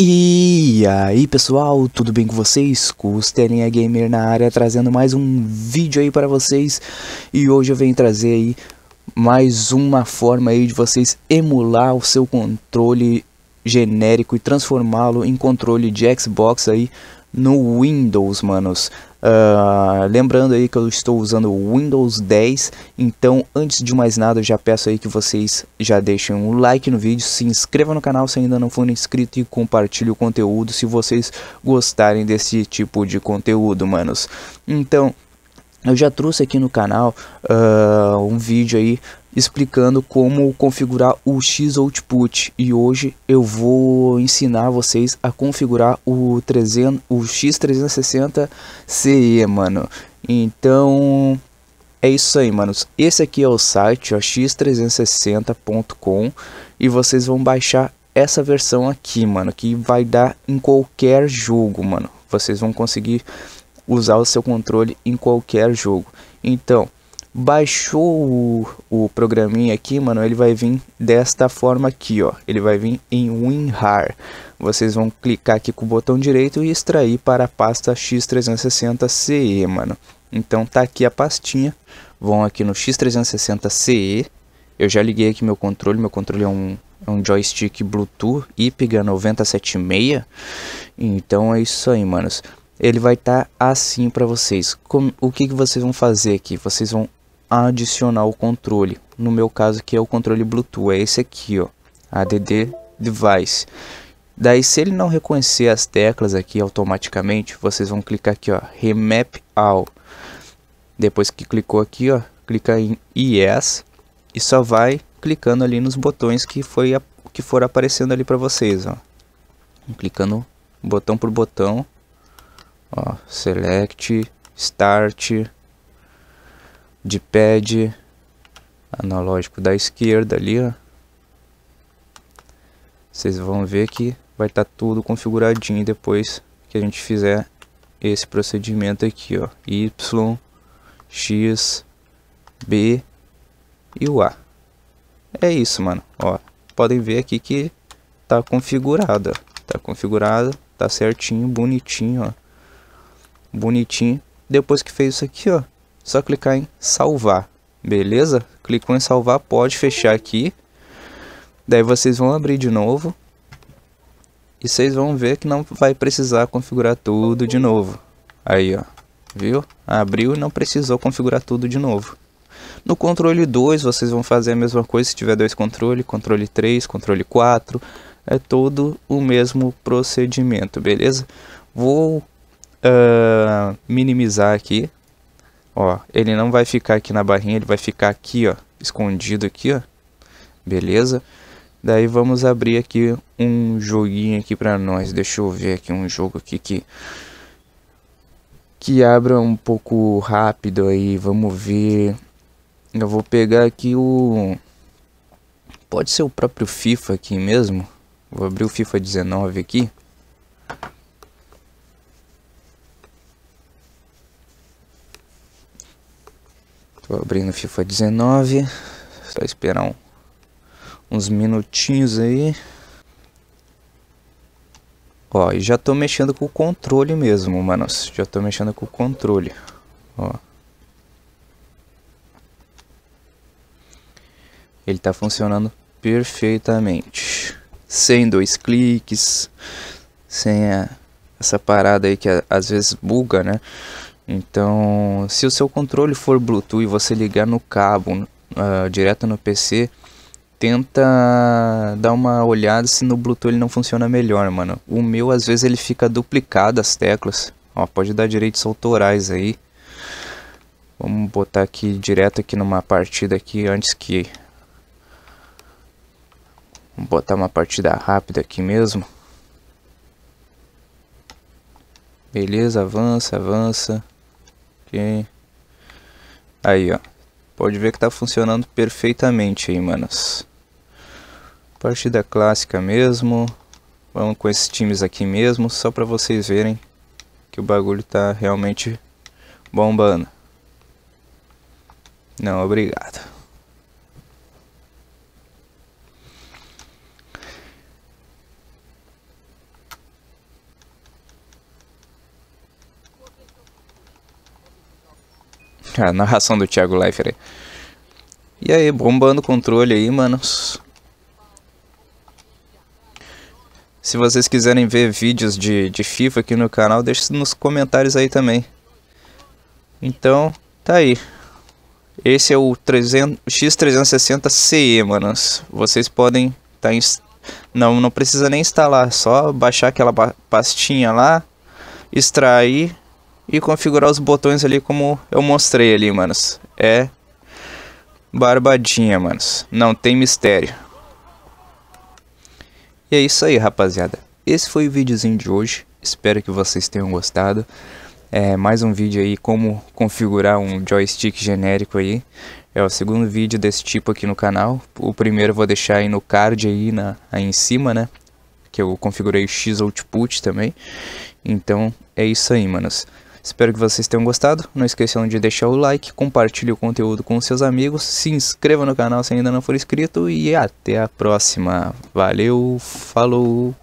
E aí pessoal, tudo bem com vocês? Costelinha Gamer na área trazendo mais um vídeo aí para vocês E hoje eu venho trazer aí mais uma forma aí de vocês emular o seu controle genérico E transformá-lo em controle de Xbox aí no Windows, manos Uh, lembrando aí que eu estou usando o Windows 10, então antes de mais nada eu já peço aí que vocês já deixem um like no vídeo, se inscreva no canal se ainda não for inscrito e compartilhe o conteúdo se vocês gostarem desse tipo de conteúdo, manos. Então, eu já trouxe aqui no canal uh, um vídeo aí explicando como configurar o X-Output e hoje eu vou ensinar vocês a configurar o, 300, o X360 CE, mano. Então, é isso aí, manos. Esse aqui é o site, x360.com e vocês vão baixar essa versão aqui, mano, que vai dar em qualquer jogo, mano. Vocês vão conseguir usar o seu controle em qualquer jogo. Então, baixou o, o programinha aqui, mano, ele vai vir desta forma aqui, ó. Ele vai vir em WinRAR. Vocês vão clicar aqui com o botão direito e extrair para a pasta X360CE, mano. Então tá aqui a pastinha. Vão aqui no X360CE. Eu já liguei aqui meu controle, meu controle é um, é um joystick Bluetooth IPGA 976. Então é isso aí, manos ele vai estar tá assim para vocês. o que, que vocês vão fazer aqui? Vocês vão adicionar o controle. No meu caso aqui é o controle Bluetooth, é esse aqui, ó, ADD Device. Daí se ele não reconhecer as teclas aqui automaticamente, vocês vão clicar aqui, ó, Remap All. Depois que clicou aqui, ó, clica em Yes e só vai clicando ali nos botões que foi a, que for aparecendo ali para vocês, ó. Clicando botão por botão, ó, select, start, de pad analógico da esquerda ali, ó. Vocês vão ver que vai estar tá tudo configuradinho depois que a gente fizer esse procedimento aqui, ó. Y, X, B e o A. É isso, mano. Ó, podem ver aqui que tá configurada. Tá configurada, tá certinho, bonitinho, ó. Bonitinho. Depois que fez isso aqui, ó, só clicar em salvar, beleza? Clicou em salvar, pode fechar aqui. Daí vocês vão abrir de novo. E vocês vão ver que não vai precisar configurar tudo de novo. Aí, ó. Viu? Abriu e não precisou configurar tudo de novo. No controle 2, vocês vão fazer a mesma coisa se tiver dois controles, controle 3, controle 4. É todo o mesmo procedimento, beleza? Vou uh, minimizar aqui Ó, ele não vai ficar aqui na barrinha, ele vai ficar aqui, ó, escondido aqui, ó. Beleza? Daí vamos abrir aqui um joguinho aqui para nós. Deixa eu ver aqui um jogo aqui que que abra um pouco rápido aí. Vamos ver. Eu vou pegar aqui o pode ser o próprio FIFA aqui mesmo. Vou abrir o FIFA 19 aqui. Tô abrindo FIFA 19. Só esperar um, uns minutinhos aí. Ó, e já tô mexendo com o controle mesmo, mano. Já tô mexendo com o controle. Ó. Ele tá funcionando perfeitamente. Sem dois cliques, sem a, é, essa parada aí que é, às vezes buga, né? Então, se o seu controle for Bluetooth e você ligar no cabo uh, direto no PC, tenta dar uma olhada se no Bluetooth ele não funciona melhor, mano. O meu às vezes ele fica duplicado as teclas. Ó, pode dar direitos autorais aí. Vamos botar aqui direto aqui numa partida aqui antes que Vamos botar uma partida rápida aqui mesmo. Beleza, avança, avança. Aí, ó. Pode ver que tá funcionando perfeitamente aí, manos Partida clássica mesmo. Vamos com esses times aqui mesmo, só para vocês verem que o bagulho tá realmente bombando. Não, obrigado. A narração do Thiago Leifert. E aí, bombando o controle aí, manos. Se vocês quiserem ver vídeos de, de FIFA aqui no canal, deixe nos comentários aí também. Então, tá aí. Esse é o 300, X360CE, manos. Vocês podem tá não, não precisa nem instalar, só baixar aquela pastinha lá, extrair e configurar os botões ali como eu mostrei ali, manos. É barbadinha, manos. Não tem mistério. E é isso aí, rapaziada. Esse foi o videozinho de hoje. Espero que vocês tenham gostado. É mais um vídeo aí como configurar um joystick genérico aí. É o segundo vídeo desse tipo aqui no canal. O primeiro eu vou deixar aí no card aí, na, aí em cima, né? Que eu configurei o X Output também. Então é isso aí, manos. Espero que vocês tenham gostado. Não esqueçam de deixar o like, compartilhe o conteúdo com seus amigos, se inscreva no canal se ainda não for inscrito e até a próxima. Valeu, falou!